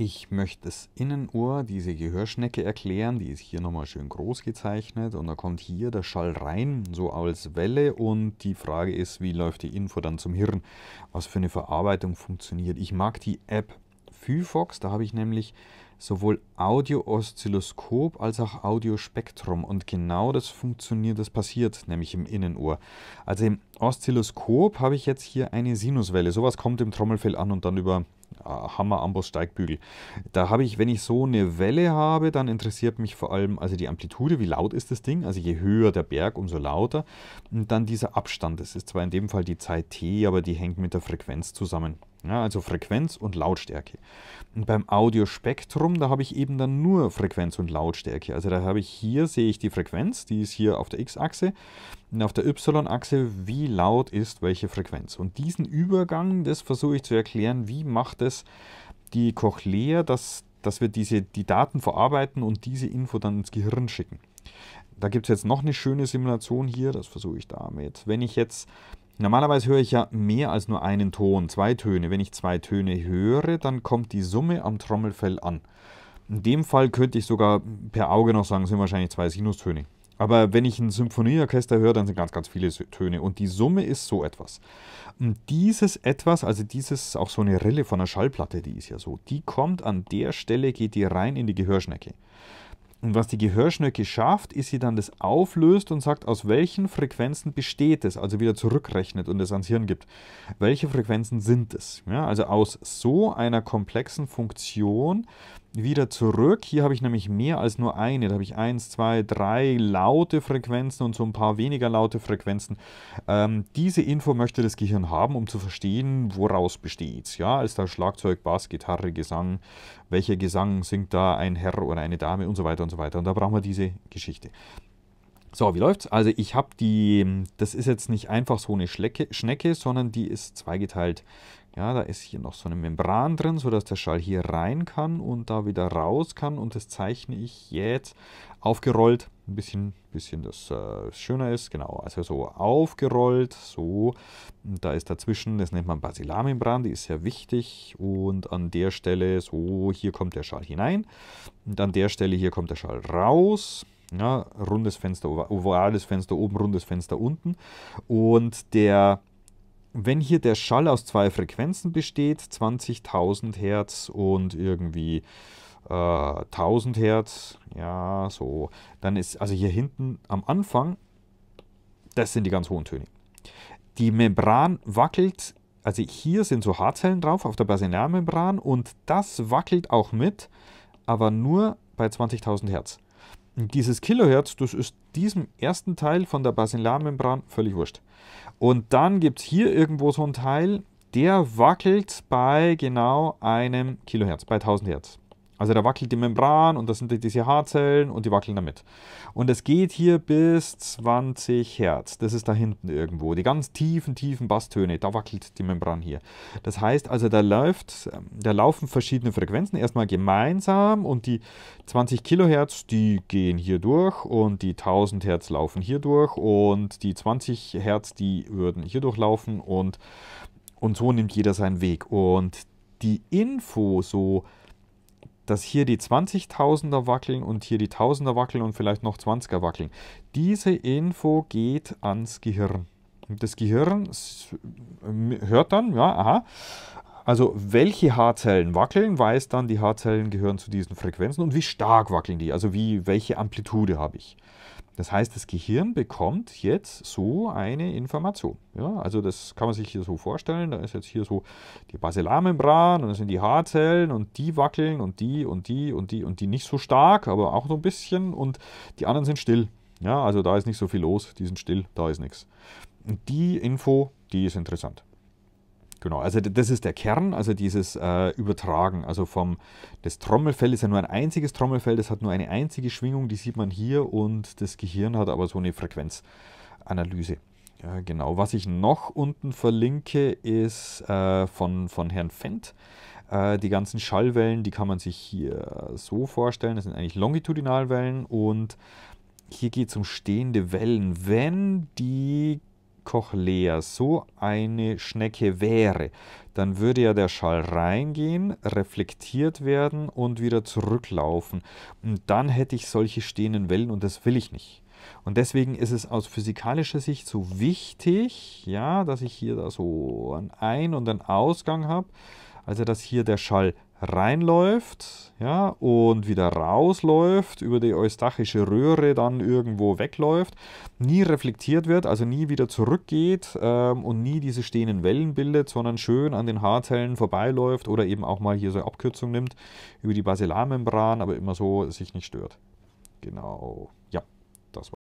Ich möchte das Innenohr, diese Gehörschnecke erklären, die ist hier nochmal schön groß gezeichnet und da kommt hier der Schall rein, so als Welle und die Frage ist, wie läuft die Info dann zum Hirn, was für eine Verarbeitung funktioniert. Ich mag die App Phyfox, da habe ich nämlich sowohl Audio-Oszilloskop als auch Audiospektrum. Und genau das funktioniert, das passiert nämlich im Innenohr. Also im Oszilloskop habe ich jetzt hier eine Sinuswelle. Sowas kommt im Trommelfell an und dann über Ah, Hammer, Amboss, Steigbügel. Da habe ich, wenn ich so eine Welle habe, dann interessiert mich vor allem also die Amplitude, wie laut ist das Ding, also je höher der Berg, umso lauter. Und dann dieser Abstand, das ist zwar in dem Fall die Zeit t, aber die hängt mit der Frequenz zusammen. Ja, ne, also Frequenz und Lautstärke. Und beim Audiospektrum, da habe ich eben dann nur Frequenz und Lautstärke. Also da habe ich hier, sehe ich die Frequenz, die ist hier auf der X-Achse. Und auf der Y-Achse, wie laut ist welche Frequenz. Und diesen Übergang, das versuche ich zu erklären, wie macht es die Cochlea, dass, dass wir diese, die Daten verarbeiten und diese Info dann ins Gehirn schicken. Da gibt es jetzt noch eine schöne Simulation hier, das versuche ich damit. Wenn ich jetzt Normalerweise höre ich ja mehr als nur einen Ton, zwei Töne. Wenn ich zwei Töne höre, dann kommt die Summe am Trommelfell an. In dem Fall könnte ich sogar per Auge noch sagen, sind wahrscheinlich zwei Sinustöne. Aber wenn ich ein Symphonieorchester höre, dann sind ganz, ganz viele Töne. Und die Summe ist so etwas. Und dieses etwas, also dieses auch so eine Rille von der Schallplatte, die ist ja so, die kommt an der Stelle, geht die rein in die Gehörschnecke. Und was die Gehörschnecke schafft, ist sie dann das auflöst und sagt, aus welchen Frequenzen besteht es, also wieder zurückrechnet und es ans Hirn gibt. Welche Frequenzen sind es? Ja, also aus so einer komplexen Funktion wieder zurück. Hier habe ich nämlich mehr als nur eine. Da habe ich 1, 2, 3 laute Frequenzen und so ein paar weniger laute Frequenzen. Ähm, diese Info möchte das Gehirn haben, um zu verstehen, woraus besteht es. Ja, ist da Schlagzeug, Bass, Gitarre, Gesang? Welcher Gesang singt da ein Herr oder eine Dame und so weiter und so weiter. Und da brauchen wir diese Geschichte. So, wie läuft's? Also ich habe die, das ist jetzt nicht einfach so eine Schlecke, Schnecke, sondern die ist zweigeteilt ja, da ist hier noch so eine Membran drin, sodass der Schall hier rein kann und da wieder raus kann. Und das zeichne ich jetzt aufgerollt. Ein bisschen, bisschen das äh, schöner ist. Genau, also so aufgerollt. So, und da ist dazwischen, das nennt man Basilarmembran, die ist sehr wichtig. Und an der Stelle, so, hier kommt der Schall hinein. Und an der Stelle, hier kommt der Schall raus. Ja, rundes Fenster, ovales Fenster oben, rundes Fenster unten. Und der wenn hier der Schall aus zwei Frequenzen besteht, 20.000 Hertz und irgendwie äh, 1000 Hertz, ja, so, dann ist also hier hinten am Anfang, das sind die ganz hohen Töne. Die Membran wackelt, also hier sind so Haarzellen drauf auf der Basilärmembran und das wackelt auch mit, aber nur bei 20.000 Hertz dieses Kilohertz, das ist diesem ersten Teil von der Basilarmembran völlig wurscht. Und dann gibt es hier irgendwo so einen Teil, der wackelt bei genau einem Kilohertz, bei 1000 Hertz. Also da wackelt die Membran und das sind diese Haarzellen und die wackeln damit. Und es geht hier bis 20 Hertz. Das ist da hinten irgendwo. Die ganz tiefen, tiefen Basstöne, da wackelt die Membran hier. Das heißt also, da läuft, da laufen verschiedene Frequenzen erstmal gemeinsam und die 20 Kilohertz, die gehen hier durch und die 1000 Hertz laufen hier durch und die 20 Hertz, die würden hier durchlaufen und, und so nimmt jeder seinen Weg. Und die Info so dass hier die 20.000er wackeln und hier die 1.000er wackeln und vielleicht noch 20er wackeln. Diese Info geht ans Gehirn. Und Das Gehirn äh, hört dann, ja, aha, also welche Haarzellen wackeln, weiß dann, die Haarzellen gehören zu diesen Frequenzen und wie stark wackeln die, also wie, welche Amplitude habe ich. Das heißt, das Gehirn bekommt jetzt so eine Information. Ja, also das kann man sich hier so vorstellen. Da ist jetzt hier so die Basilarmembran und das sind die Haarzellen und die wackeln und die und die und die und die nicht so stark, aber auch so ein bisschen und die anderen sind still. Ja, also da ist nicht so viel los, die sind still, da ist nichts. Und die Info, die ist interessant. Genau, also das ist der Kern, also dieses äh, Übertragen. Also vom das Trommelfell ist ja nur ein einziges Trommelfell, das hat nur eine einzige Schwingung, die sieht man hier und das Gehirn hat aber so eine Frequenzanalyse. Ja, genau, was ich noch unten verlinke, ist äh, von, von Herrn Fendt. Äh, die ganzen Schallwellen, die kann man sich hier so vorstellen. Das sind eigentlich Longitudinalwellen und hier geht es um stehende Wellen. Wenn die Cochlea so eine Schnecke wäre, dann würde ja der Schall reingehen, reflektiert werden und wieder zurücklaufen. Und dann hätte ich solche stehenden Wellen und das will ich nicht. Und deswegen ist es aus physikalischer Sicht so wichtig, ja, dass ich hier da so einen Ein- und einen Ausgang habe, also dass hier der Schall reinläuft ja, und wieder rausläuft, über die eustachische Röhre dann irgendwo wegläuft, nie reflektiert wird, also nie wieder zurückgeht ähm, und nie diese stehenden Wellen bildet, sondern schön an den Haarzellen vorbeiläuft oder eben auch mal hier so eine Abkürzung nimmt über die Basilarmembran, aber immer so sich nicht stört. Genau, ja, das war's.